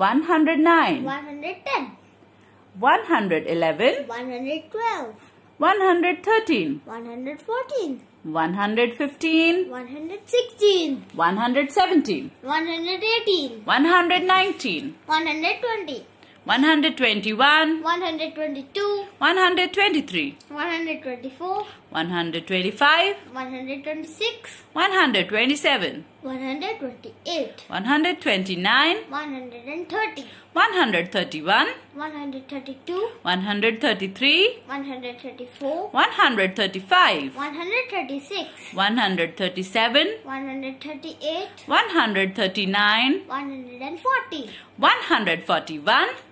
109 110 111 112 113 114 115 116 117 118 119 120 121 122 123 124 125 126 127 128 129 130 131 132 133 134 135 136 137 138 139 140 141